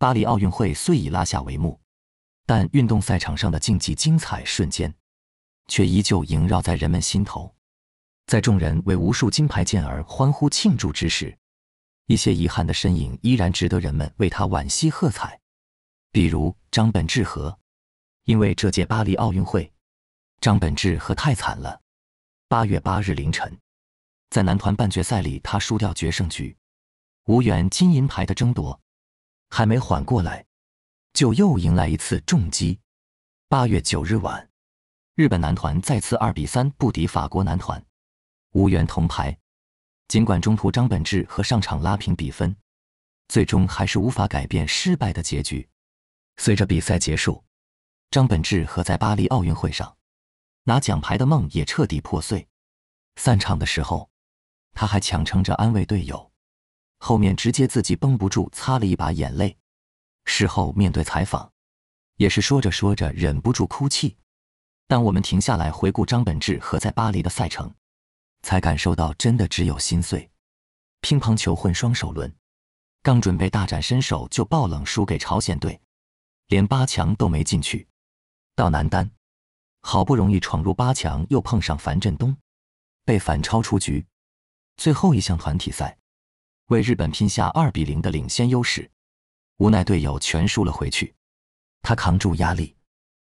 巴黎奥运会虽已拉下帷幕，但运动赛场上的竞技精彩瞬间，却依旧萦绕在人们心头。在众人为无数金牌健儿欢呼庆祝之时，一些遗憾的身影依然值得人们为他惋惜喝彩。比如张本智和，因为这届巴黎奥运会，张本智和太惨了。八月八日凌晨，在男团半决赛里，他输掉决胜局，无缘金银牌的争夺。还没缓过来，就又迎来一次重击。八月九日晚，日本男团再次二比三不敌法国男团，无缘铜牌。尽管中途张本智和上场拉平比分，最终还是无法改变失败的结局。随着比赛结束，张本智和在巴黎奥运会上拿奖牌的梦也彻底破碎。散场的时候，他还强撑着安慰队友。后面直接自己绷不住，擦了一把眼泪。事后面对采访，也是说着说着忍不住哭泣。当我们停下来回顾张本智和在巴黎的赛程，才感受到真的只有心碎。乒乓球混双首轮，刚准备大展身手就爆冷输给朝鲜队，连八强都没进去。到男单，好不容易闯入八强又碰上樊振东，被反超出局。最后一项团体赛。为日本拼下二比零的领先优势，无奈队友全输了回去，他扛住压力，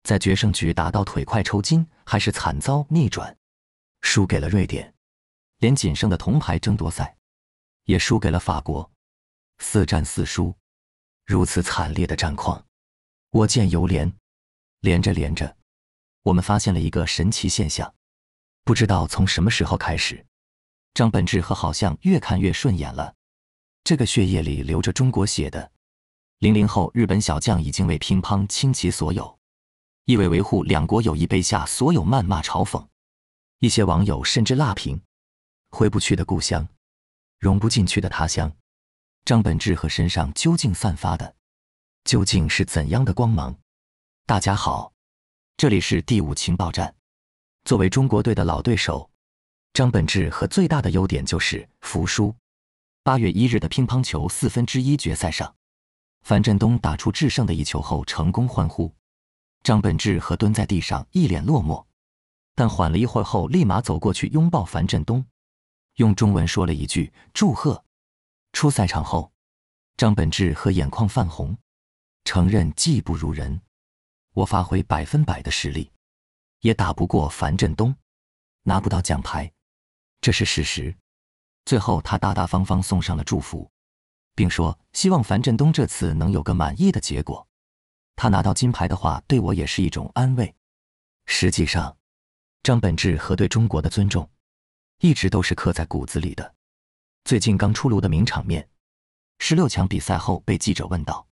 在决胜局打到腿快抽筋，还是惨遭逆转，输给了瑞典。连仅剩的铜牌争夺赛也输给了法国，四战四输，如此惨烈的战况，我见犹怜。连着连着，我们发现了一个神奇现象，不知道从什么时候开始，张本智和好像越看越顺眼了。这个血液里流着中国血的零零后日本小将已经为乒乓倾其所有，意为维护两国友谊背下所有谩骂嘲讽。一些网友甚至辣评：“回不去的故乡，融不进去的他乡。”张本智和身上究竟散发的，究竟是怎样的光芒？大家好，这里是第五情报站。作为中国队的老对手，张本智和最大的优点就是服输。八月一日的乒乓球四分之一决赛上，樊振东打出制胜的一球后，成功欢呼。张本智和蹲在地上，一脸落寞。但缓了一会儿后，立马走过去拥抱樊振东，用中文说了一句：“祝贺！”出赛场后，张本智和眼眶泛红，承认技不如人。我发挥百分百的实力，也打不过樊振东，拿不到奖牌，这是事实。最后，他大大方方送上了祝福，并说：“希望樊振东这次能有个满意的结果。他拿到金牌的话，对我也是一种安慰。”实际上，张本智和对中国的尊重，一直都是刻在骨子里的。最近刚出炉的名场面，十六强比赛后被记者问到，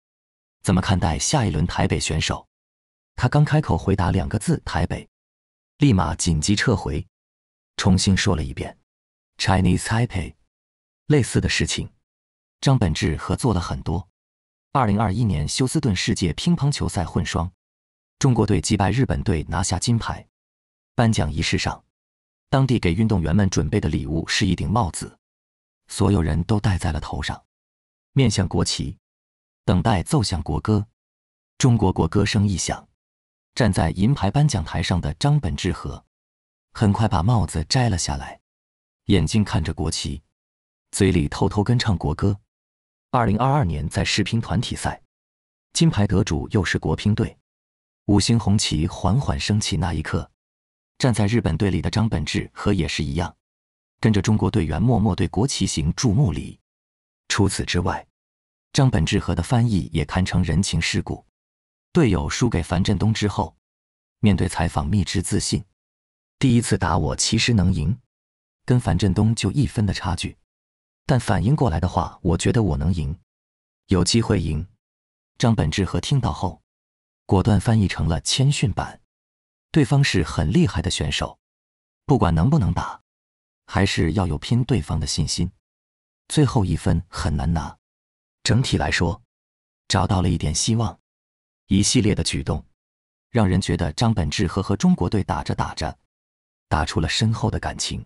怎么看待下一轮台北选手？他刚开口回答两个字“台北”，立马紧急撤回，重新说了一遍。Chinese Taipei，类似的事情，张本智和做了很多。二零二一年休斯顿世界乒乓球赛混双，中国队击败日本队拿下金牌。颁奖仪式上，当地给运动员们准备的礼物是一顶帽子，所有人都戴在了头上，面向国旗，等待奏响国歌。中国国歌声一响，站在银牌颁奖台上的张本智和，很快把帽子摘了下来。眼睛看着国旗，嘴里偷偷跟唱国歌。二零二二年在世乒团体赛，金牌得主又是国乒队。五星红旗缓缓升起那一刻，站在日本队里的张本智和也是一样，跟着中国队员默默对国旗行注目礼。除此之外，张本智和的翻译也堪称人情世故。队友输给樊振东之后，面对采访，秘制自信：“第一次打我其实能赢。”跟樊振东就一分的差距，但反应过来的话，我觉得我能赢，有机会赢。张本智和听到后，果断翻译成了谦逊版。对方是很厉害的选手，不管能不能打，还是要有拼对方的信心。最后一分很难拿，整体来说，找到了一点希望。一系列的举动，让人觉得张本智和和中国队打着打着，打出了深厚的感情。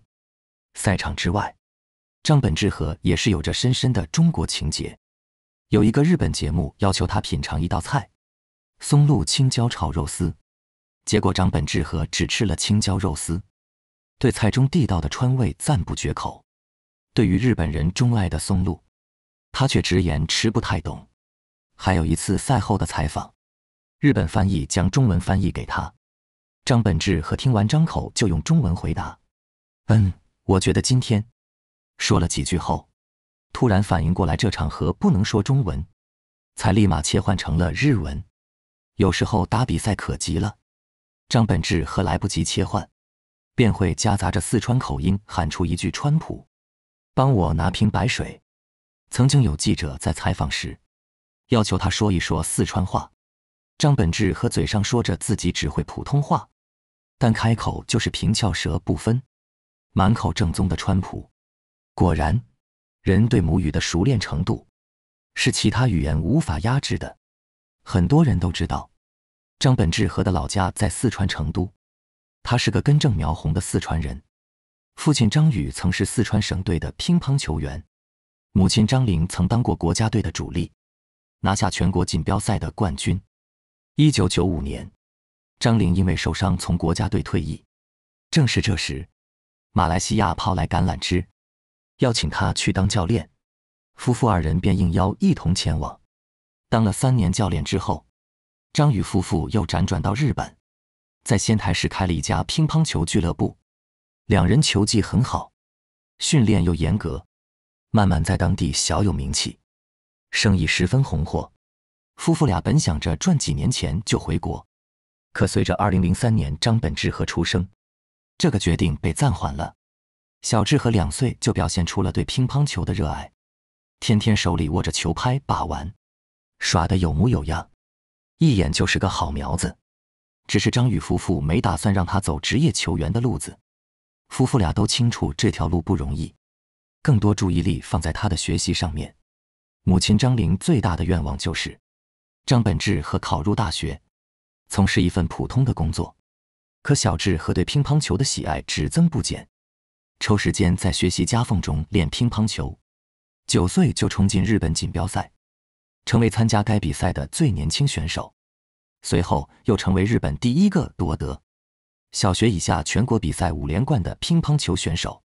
赛场之外，张本智和也是有着深深的中国情结。有一个日本节目要求他品尝一道菜——松露青椒炒肉丝，结果张本智和只吃了青椒肉丝，对菜中地道的川味赞不绝口。对于日本人钟爱的松露，他却直言吃不太懂。还有一次赛后的采访，日本翻译将中文翻译给他，张本智和听完张口就用中文回答：“嗯。”我觉得今天说了几句后，突然反应过来这场合不能说中文，才立马切换成了日文。有时候打比赛可急了，张本智和来不及切换，便会夹杂着四川口音喊出一句“川普，帮我拿瓶白水”。曾经有记者在采访时要求他说一说四川话，张本智和嘴上说着自己只会普通话，但开口就是平翘舌不分。满口正宗的川普，果然，人对母语的熟练程度是其他语言无法压制的。很多人都知道，张本智和的老家在四川成都，他是个根正苗红的四川人。父亲张宇曾是四川省队的乒乓球员，母亲张玲曾当过国家队的主力，拿下全国锦标赛的冠军。一九九五年，张玲因为受伤从国家队退役，正是这时。马来西亚抛来橄榄枝，邀请他去当教练，夫妇二人便应邀一同前往。当了三年教练之后，张宇夫妇又辗转到日本，在仙台市开了一家乒乓球俱乐部。两人球技很好，训练又严格，慢慢在当地小有名气，生意十分红火。夫妇俩本想着赚几年钱就回国，可随着二零零三年张本智和出生。这个决定被暂缓了。小智和两岁就表现出了对乒乓球的热爱，天天手里握着球拍把玩，耍得有模有样，一眼就是个好苗子。只是张宇夫妇没打算让他走职业球员的路子，夫妇俩都清楚这条路不容易，更多注意力放在他的学习上面。母亲张玲最大的愿望就是张本智和考入大学，从事一份普通的工作。可小智和对乒乓球的喜爱只增不减，抽时间在学习夹缝中练乒乓球。九岁就冲进日本锦标赛，成为参加该比赛的最年轻选手。随后又成为日本第一个夺得小学以下全国比赛五连冠的乒乓球选手。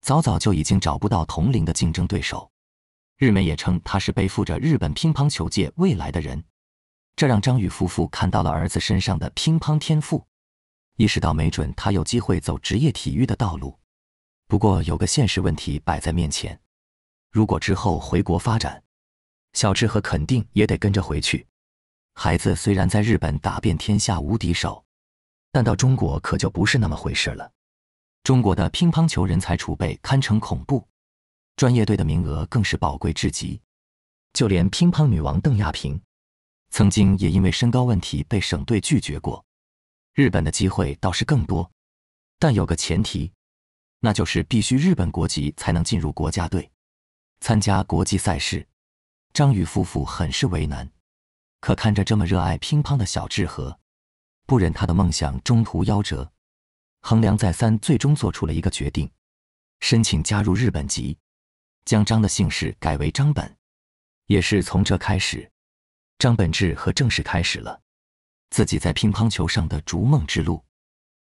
早早就已经找不到同龄的竞争对手。日媒也称他是背负着日本乒乓球界未来的人。这让张宇夫妇看到了儿子身上的乒乓天赋。意识到，没准他有机会走职业体育的道路。不过，有个现实问题摆在面前：如果之后回国发展，小志和肯定也得跟着回去。孩子虽然在日本打遍天下无敌手，但到中国可就不是那么回事了。中国的乒乓球人才储备堪称恐怖，专业队的名额更是宝贵至极。就连乒乓女王邓亚萍，曾经也因为身高问题被省队拒绝过。日本的机会倒是更多，但有个前提，那就是必须日本国籍才能进入国家队，参加国际赛事。张宇夫妇很是为难，可看着这么热爱乒乓的小志和，不忍他的梦想中途夭折，衡量再三，最终做出了一个决定：申请加入日本籍，将张的姓氏改为张本。也是从这开始，张本智和正式开始了。自己在乒乓球上的逐梦之路，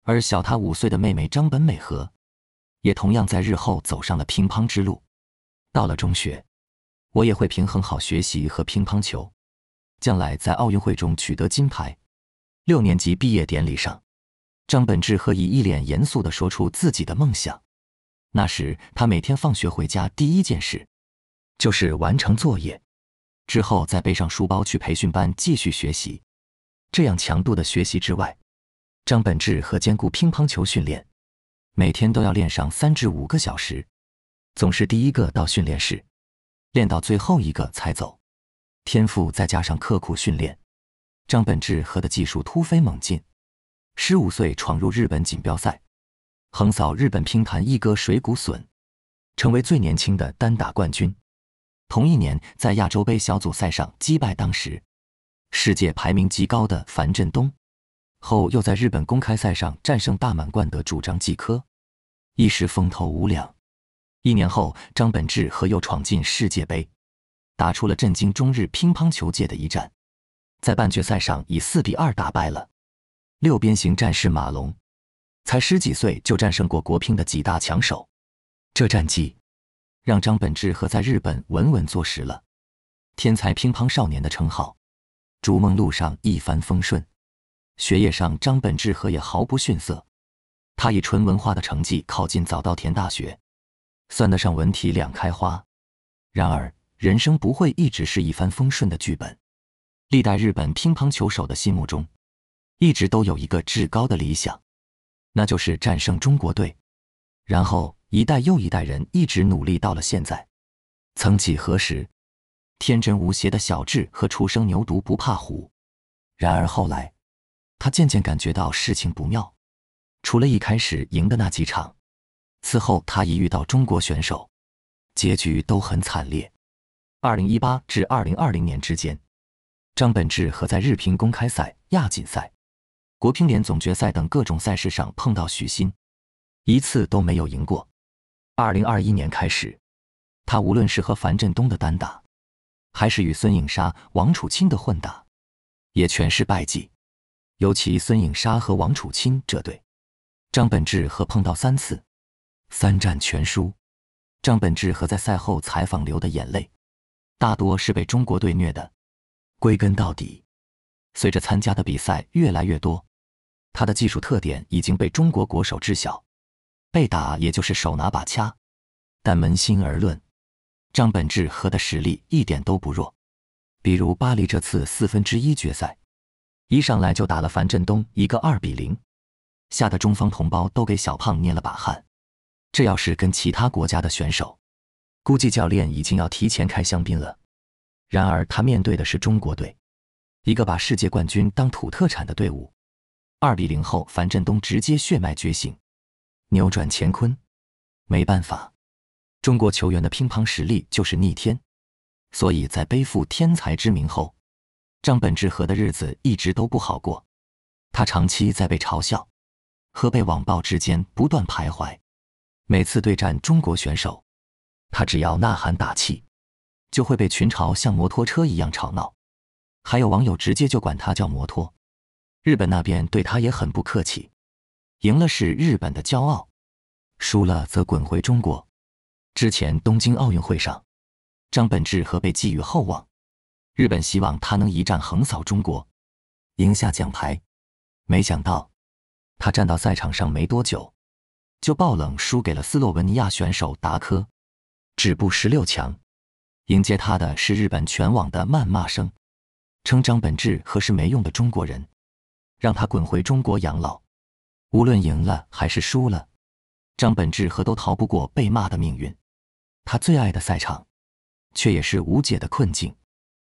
而小他五岁的妹妹张本美和，也同样在日后走上了乒乓之路。到了中学，我也会平衡好学习和乒乓球，将来在奥运会中取得金牌。六年级毕业典礼上，张本智和以一脸严肃地说出自己的梦想。那时，他每天放学回家第一件事，就是完成作业，之后再背上书包去培训班继续学习。这样强度的学习之外，张本智和兼顾乒乓球训练，每天都要练上三至五个小时，总是第一个到训练室，练到最后一个才走。天赋再加上刻苦训练，张本智和的技术突飞猛进。十五岁闯入日本锦标赛，横扫日本乒坛一哥水谷隼，成为最年轻的单打冠军。同一年在亚洲杯小组赛上击败当时。世界排名极高的樊振东，后又在日本公开赛上战胜大满贯得主张继科，一时风头无两。一年后，张本智和又闯进世界杯，打出了震惊中日乒乓球界的一战，在半决赛上以四比二打败了六边形战士马龙，才十几岁就战胜过国乒的几大强手，这战绩让张本智和在日本稳稳坐实了天才乒乓少年的称号。逐梦路上一帆风顺，学业上张本智和也毫不逊色，他以纯文化的成绩考进早稻田大学，算得上文体两开花。然而，人生不会一直是一帆风顺的剧本。历代日本乒乓球手的心目中，一直都有一个至高的理想，那就是战胜中国队。然后，一代又一代人一直努力到了现在。曾几何时？天真无邪的小智和初生牛犊不怕虎。然而后来，他渐渐感觉到事情不妙。除了一开始赢的那几场，此后他一遇到中国选手，结局都很惨烈。二零一八至二零二零年之间，张本智和在日乒公开赛、亚锦赛、国乒联总决赛等各种赛事上碰到许昕，一次都没有赢过。二零二一年开始，他无论是和樊振东的单打，还是与孙颖莎、王楚钦的混打，也全是败绩。尤其孙颖莎和王楚钦这对，张本智和碰到三次，三战全输。张本智和在赛后采访流的眼泪，大多是被中国队虐的。归根到底，随着参加的比赛越来越多，他的技术特点已经被中国国手知晓，被打也就是手拿把掐。但扪心而论。张本智和的实力一点都不弱，比如巴黎这次四分之一决赛，一上来就打了樊振东一个二比零，吓得中方同胞都给小胖捏了把汗。这要是跟其他国家的选手，估计教练已经要提前开香槟了。然而他面对的是中国队，一个把世界冠军当土特产的队伍。二比零后，樊振东直接血脉觉醒，扭转乾坤。没办法。中国球员的乒乓实力就是逆天，所以在背负天才之名后，张本智和的日子一直都不好过。他长期在被嘲笑和被网暴之间不断徘徊。每次对战中国选手，他只要呐喊打气，就会被群嘲像摩托车一样吵闹，还有网友直接就管他叫摩托。日本那边对他也很不客气，赢了是日本的骄傲，输了则滚回中国。之前东京奥运会上，张本智和被寄予厚望，日本希望他能一战横扫中国，赢下奖牌。没想到，他站到赛场上没多久，就爆冷输给了斯洛文尼亚选手达科，止步十六强。迎接他的是日本全网的谩骂声，称张本智和是没用的中国人，让他滚回中国养老。无论赢了还是输了，张本智和都逃不过被骂的命运。他最爱的赛场，却也是无解的困境。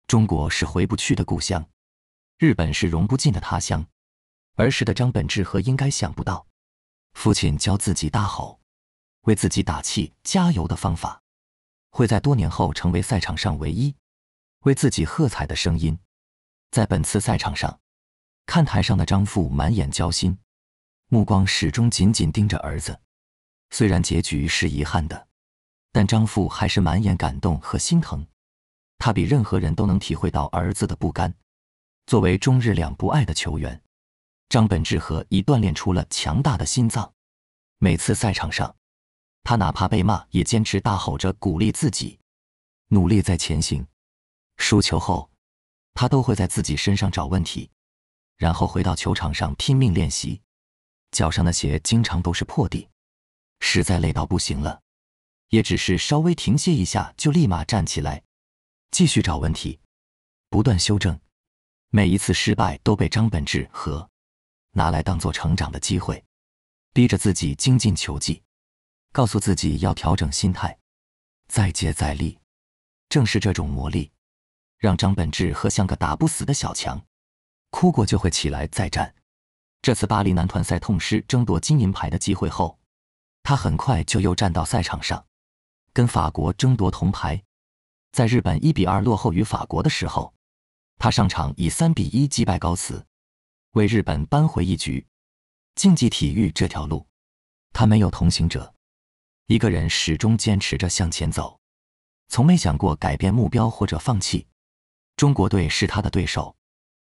中国是回不去的故乡，日本是融不进的他乡。儿时的张本智和应该想不到，父亲教自己大吼、为自己打气、加油的方法，会在多年后成为赛场上唯一为自己喝彩的声音。在本次赛场上，看台上的张父满眼焦心，目光始终紧紧盯着儿子。虽然结局是遗憾的。但张父还是满眼感动和心疼，他比任何人都能体会到儿子的不甘。作为中日两不爱的球员，张本智和已锻炼出了强大的心脏。每次赛场上，他哪怕被骂，也坚持大吼着鼓励自己，努力在前行。输球后，他都会在自己身上找问题，然后回到球场上拼命练习。脚上的鞋经常都是破底，实在累到不行了。也只是稍微停歇一下，就立马站起来，继续找问题，不断修正。每一次失败都被张本智和拿来当做成长的机会，逼着自己精进球技，告诉自己要调整心态，再接再厉。正是这种磨砺，让张本智和像个打不死的小强，哭过就会起来再战。这次巴黎男团赛痛失争夺金银牌的机会后，他很快就又站到赛场上。跟法国争夺铜牌，在日本一比二落后于法国的时候，他上场以三比一击败高茨，为日本扳回一局。竞技体育这条路，他没有同行者，一个人始终坚持着向前走，从没想过改变目标或者放弃。中国队是他的对手，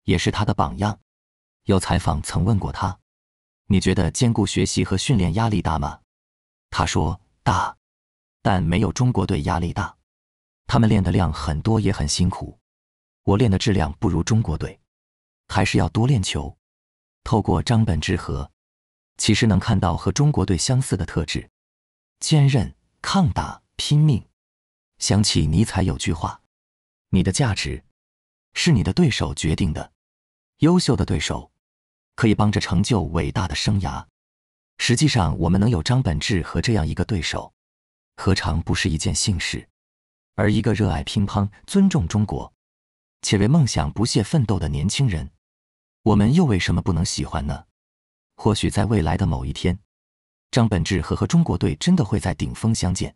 也是他的榜样。有采访曾问过他：“你觉得兼顾学习和训练压力大吗？”他说：“大。”但没有中国队压力大，他们练的量很多也很辛苦，我练的质量不如中国队，还是要多练球。透过张本智和，其实能看到和中国队相似的特质：坚韧、抗打、拼命。想起尼采有句话：“你的价值是你的对手决定的。”优秀的对手可以帮着成就伟大的生涯。实际上，我们能有张本智和这样一个对手。何尝不是一件幸事？而一个热爱乒乓、尊重中国，且为梦想不懈奋斗的年轻人，我们又为什么不能喜欢呢？或许在未来的某一天，张本智和和中国队真的会在顶峰相见。